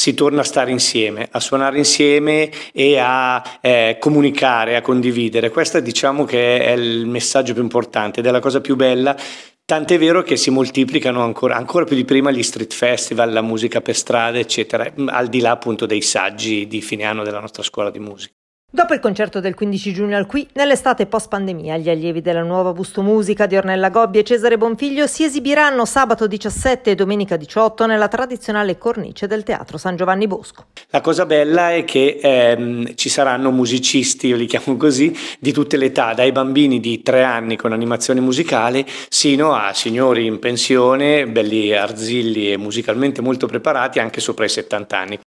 si torna a stare insieme, a suonare insieme e a eh, comunicare, a condividere. Questo diciamo che è il messaggio più importante ed è la cosa più bella Tant'è vero che si moltiplicano ancora, ancora, più di prima gli street festival, la musica per strada, eccetera, al di là appunto dei saggi di fine anno della nostra scuola di musica. Dopo il concerto del 15 giugno al Qui, nell'estate post-pandemia, gli allievi della nuova Busto Musica di Ornella Gobbi e Cesare Bonfiglio si esibiranno sabato 17 e domenica 18 nella tradizionale cornice del Teatro San Giovanni Bosco. La cosa bella è che ehm, ci saranno musicisti, io li chiamo così, di tutte le età, dai bambini di tre anni con animazione musicale sino a signori in pensione, belli arzilli e musicalmente molto preparati anche sopra i 70 anni.